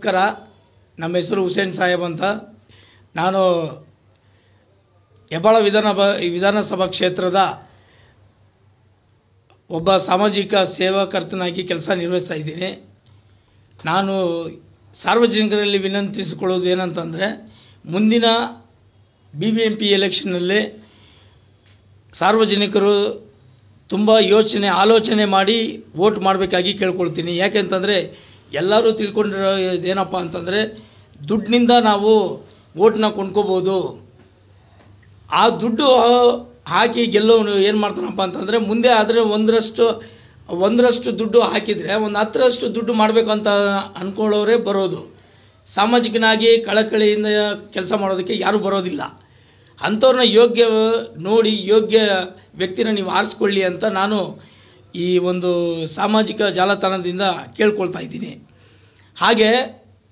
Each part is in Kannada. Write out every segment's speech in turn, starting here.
ನಮಸ್ಕಾರ ನಮ್ಮ ಹೆಸರು ಹುಸೇನ್ ಸಾಹೇಬ್ ಅಂತ ನಾನು ಹೆಬ್ಬಾಳ ವಿಧಾನ ವಿಧಾನಸಭಾ ಕ್ಷೇತ್ರದ ಒಬ್ಬ ಸಾಮಾಜಿಕ ಸೇವಾಕರ್ತನಾಗಿ ಕೆಲಸ ನಿರ್ವಹಿಸ್ತಾ ಇದ್ದೀನಿ ನಾನು ಸಾರ್ವಜನಿಕರಲ್ಲಿ ವಿನಂತಿಸಿಕೊಳ್ಳೋದು ಏನಂತಂದರೆ ಮುಂದಿನ ಬಿ ಬಿ ಎಂ ಪಿ ಎಲೆಕ್ಷನ್ನಲ್ಲಿ ಸಾರ್ವಜನಿಕರು ತುಂಬ ಯೋಚನೆ ಆಲೋಚನೆ ಮಾಡಿ ವೋಟ್ ಮಾಡಬೇಕಾಗಿ ಕೇಳ್ಕೊಳ್ತೀನಿ ಯಾಕೆಂತಂದರೆ ಎಲ್ಲರೂ ತಿಳ್ಕೊಂಡಿರೋ ಇದೇನಪ್ಪ ಅಂತಂದರೆ ದುಡ್ಡಿನಿಂದ ನಾವು ಓಟ್ನ ಕೊಂಡ್ಕೋಬೋದು ಆ ದುಡ್ಡು ಹಾಕಿ ಗೆಲ್ಲೋನು ಏನು ಮಾಡ್ತಾನಪ್ಪ ಅಂತಂದರೆ ಮುಂದೆ ಆದರೆ ಒಂದರಷ್ಟು ಒಂದರಷ್ಟು ದುಡ್ಡು ಹಾಕಿದರೆ ಒಂದು ಹತ್ತರಷ್ಟು ದುಡ್ಡು ಮಾಡಬೇಕು ಅಂತ ಅಂದ್ಕೊಳ್ಳೋರೇ ಬರೋದು ಸಾಮಾಜಿಕನಾಗಿ ಕಳಕಳಿಯಿಂದ ಕೆಲಸ ಮಾಡೋದಕ್ಕೆ ಯಾರೂ ಬರೋದಿಲ್ಲ ಅಂಥವ್ರನ್ನ ಯೋಗ್ಯ ನೋಡಿ ಯೋಗ್ಯ ವ್ಯಕ್ತಿನ ನೀವು ಆರಿಸ್ಕೊಳ್ಳಿ ಅಂತ ನಾನು ಈ ಒಂದು ಸಾಮಾಜಿಕ ಜಾಲತಾಣದಿಂದ ಕೇಳ್ಕೊಳ್ತಾ ಇದ್ದೀನಿ ಹಾಗೆ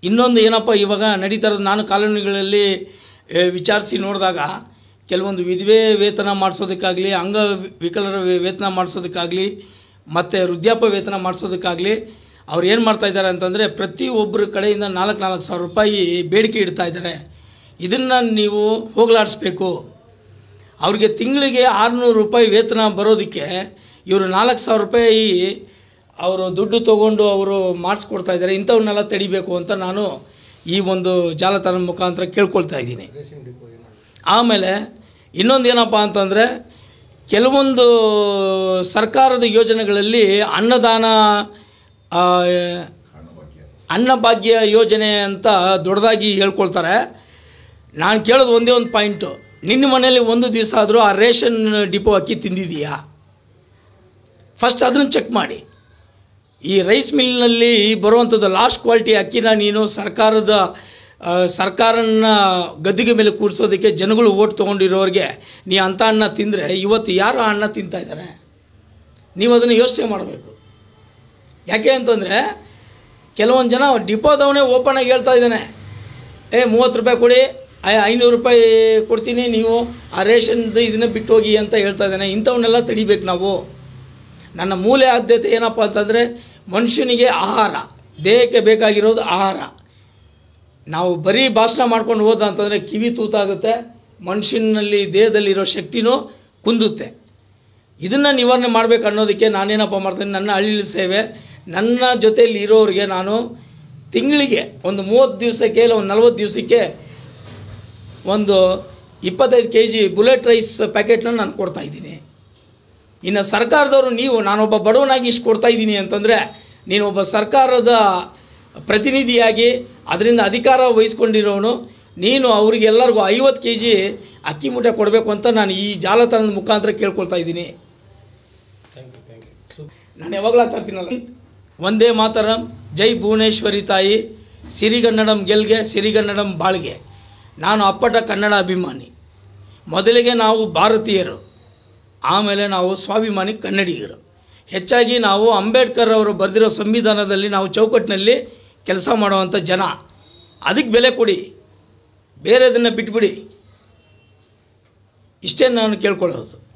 ಇನ್ನೊಂದು ಏನಪ್ಪ ಇವಾಗ ನಡೀತಾ ಇರೋದು ನಾನು ಕಾಲೋನಿಗಳಲ್ಲಿ ವಿಚಾರಿಸಿ ನೋಡಿದಾಗ ಕೆಲವೊಂದು ವಿಧವೆ ವೇತನ ಮಾಡಿಸೋದಕ್ಕಾಗಲಿ ಅಂಗ ವಿಕಲರ ವೇತನ ಮಾಡಿಸೋದಕ್ಕಾಗಲಿ ಮತ್ತು ವೃದ್ಧಾಪ ವೇತನ ಮಾಡಿಸೋದಕ್ಕಾಗಲಿ ಅವ್ರು ಏನು ಮಾಡ್ತಾಯಿದ್ದಾರೆ ಅಂತಂದರೆ ಪ್ರತಿಯೊಬ್ಬರ ಕಡೆಯಿಂದ ನಾಲ್ಕು ನಾಲ್ಕು ಸಾವಿರ ರೂಪಾಯಿ ಬೇಡಿಕೆ ಇಡ್ತಾ ಇದ್ದಾರೆ ಇದನ್ನು ನೀವು ಹೋಗಲಾಡಿಸ್ಬೇಕು ಅವ್ರಿಗೆ ತಿಂಗಳಿಗೆ ಆರುನೂರು ರೂಪಾಯಿ ವೇತನ ಬರೋದಕ್ಕೆ ಇವರು ನಾಲ್ಕು ಸಾವಿರ ರೂಪಾಯಿ ಅವರು ದುಡ್ಡು ತೊಗೊಂಡು ಅವರು ಮಾಡಿಸ್ಕೊಡ್ತಾ ಇದ್ದಾರೆ ಇಂಥವನ್ನೆಲ್ಲ ತಡಿಬೇಕು ಅಂತ ನಾನು ಈ ಒಂದು ಜಾಲತಾಣದ ಮುಖಾಂತರ ಕೇಳ್ಕೊಳ್ತಾ ಇದ್ದೀನಿ ಆಮೇಲೆ ಇನ್ನೊಂದು ಏನಪ್ಪ ಅಂತಂದರೆ ಕೆಲವೊಂದು ಸರ್ಕಾರದ ಯೋಜನೆಗಳಲ್ಲಿ ಅನ್ನದಾನ ಅನ್ನಭಾಗ್ಯ ಯೋಜನೆ ಅಂತ ದೊಡ್ಡದಾಗಿ ಹೇಳ್ಕೊಳ್ತಾರೆ ನಾನು ಕೇಳೋದು ಒಂದೇ ಒಂದು ಪಾಯಿಂಟು ನಿನ್ನ ಮನೇಲಿ ಒಂದು ದಿವಸ ಆದರೂ ಆ ರೇಷನ್ ಡಿಪೋ ಅಕ್ಕಿ ತಿಂದಿದೆಯಾ ಫಸ್ಟ್ ಅದನ್ನು ಚೆಕ್ ಮಾಡಿ ಈ ರೈಸ್ ಮಿಲ್ನಲ್ಲಿ ಬರುವಂಥದ್ದು ಲಾಸ್ಟ್ ಕ್ವಾಲಿಟಿ ಅಕ್ಕಿನ ನೀನು ಸರ್ಕಾರದ ಸರ್ಕಾರನ ಗದ್ದಿಗೆ ಮೇಲೆ ಕೂರಿಸೋದಕ್ಕೆ ಜನಗಳು ಓಟ್ ತೊಗೊಂಡಿರೋರಿಗೆ ನೀ ಅಂಥ ಅನ್ನ ತಿಂದರೆ ಇವತ್ತು ಯಾರು ಅನ್ನ ತಿಂತಾ ಇದ್ದಾರೆ ನೀವು ಅದನ್ನು ಯೋಚನೆ ಮಾಡಬೇಕು ಯಾಕೆ ಅಂತಂದರೆ ಕೆಲವೊಂದು ಜನ ಡಿಪೋದವನೇ ಓಪನ್ ಆಗಿ ಹೇಳ್ತಾ ಇದ್ದಾನೆ ಏ ಮೂವತ್ತು ರೂಪಾಯಿ ಕೊಡಿ ಐನೂರು ರೂಪಾಯಿ ಕೊಡ್ತೀನಿ ನೀವು ಆ ರೇಷನ್ದು ಇದನ್ನ ಬಿಟ್ಟು ಹೋಗಿ ಅಂತ ಹೇಳ್ತಾ ಇದ್ದಾನೆ ಇಂಥವನ್ನೆಲ್ಲ ತಡಿಬೇಕು ನಾವು ನನ್ನ ಮೂಲ ಆದ್ಯತೆ ಏನಪ್ಪ ಅಂತಂದರೆ ಮನುಷ್ಯನಿಗೆ ಆಹಾರ ದೇಹಕ್ಕೆ ಬೇಕಾಗಿರೋದು ಆಹಾರ ನಾವು ಬರೀ ಭಾಷಣ ಮಾಡ್ಕೊಂಡು ಹೋದ ಅಂತಂದರೆ ಕಿವಿ ತೂತಾಗುತ್ತೆ ಮನುಷ್ಯನಲ್ಲಿ ದೇಹದಲ್ಲಿರೋ ಶಕ್ತಿನೂ ಕುಂದುತ್ತೆ ಇದನ್ನು ನಿವಾರಣೆ ಮಾಡಬೇಕು ಅನ್ನೋದಕ್ಕೆ ನಾನೇನಪ್ಪ ಮಾಡ್ತೀನಿ ನನ್ನ ಹಳ್ಳಿ ಸೇವೆ ನನ್ನ ಜೊತೆಯಲ್ಲಿ ಇರೋರಿಗೆ ನಾನು ತಿಂಗಳಿಗೆ ಒಂದು ಮೂವತ್ತು ದಿವಸಕ್ಕೆ ಇಲ್ಲ ಒಂದು ನಲ್ವತ್ತು ದಿವಸಕ್ಕೆ ಒಂದು ಇಪ್ಪತ್ತೈದು ಕೆ ಜಿ ಬುಲೆಟ್ ರೈಸ್ ಪ್ಯಾಕೆಟ್ನ ನಾನು ಕೊಡ್ತಾಯಿದ್ದೀನಿ ಇನ್ನು ಸರ್ಕಾರದವರು ನೀವು ನಾನೊಬ್ಬ ಬಡವನಾಗಿ ಇಷ್ಟು ಕೊಡ್ತಾ ಇದ್ದೀನಿ ಅಂತಂದರೆ ಒಬ್ಬ ಸರ್ಕಾರದ ಪ್ರತಿನಿಧಿಯಾಗಿ ಅದರಿಂದ ಅಧಿಕಾರ ವಹಿಸ್ಕೊಂಡಿರೋನು ನೀನು ಅವ್ರಿಗೆಲ್ಲರಿಗೂ ಐವತ್ತು ಕೆ ಜಿ ಅಕ್ಕಿ ಮುಟ್ಟೆ ಕೊಡಬೇಕು ಅಂತ ನಾನು ಈ ಜಾಲತಾಣದ ಮುಖಾಂತರ ಕೇಳ್ಕೊಳ್ತಾ ಇದ್ದೀನಿ ನಾನು ಯಾವಾಗಲೂ ತರ್ತೀನಲ್ಲ ಒಂದೇ ಮಾತರಂ ಜೈ ಭುವನೇಶ್ವರಿ ತಾಯಿ ಸಿರಿಗನ್ನಡಂ ಗೆಲ್ಗೆ ಸಿರಿಗನ್ನಡಂ ಬಾಳ್ಗೆ ನಾನು ಅಪ್ಪಟ ಕನ್ನಡ ಅಭಿಮಾನಿ ಮೊದಲಿಗೆ ನಾವು ಭಾರತೀಯರು ಆಮೇಲೆ ನಾವು ಸ್ವಾಭಿಮಾನಿ ಕನ್ನಡಿಗರು ಹೆಚ್ಚಾಗಿ ನಾವು ಅಂಬೇಡ್ಕರ್ ಅವರು ಬರೆದಿರೋ ಸಂವಿಧಾನದಲ್ಲಿ ನಾವು ಚೌಕಟ್ಟಿನಲ್ಲಿ ಕೆಲಸ ಮಾಡುವಂಥ ಜನ ಅದಕ್ಕೆ ಬೆಲೆ ಕೊಡಿ ಬೇರೆದನ್ನು ಬಿಟ್ಬಿಡಿ ಇಷ್ಟೇ ನಾನು ಕೇಳ್ಕೊಳ್ಳೋದು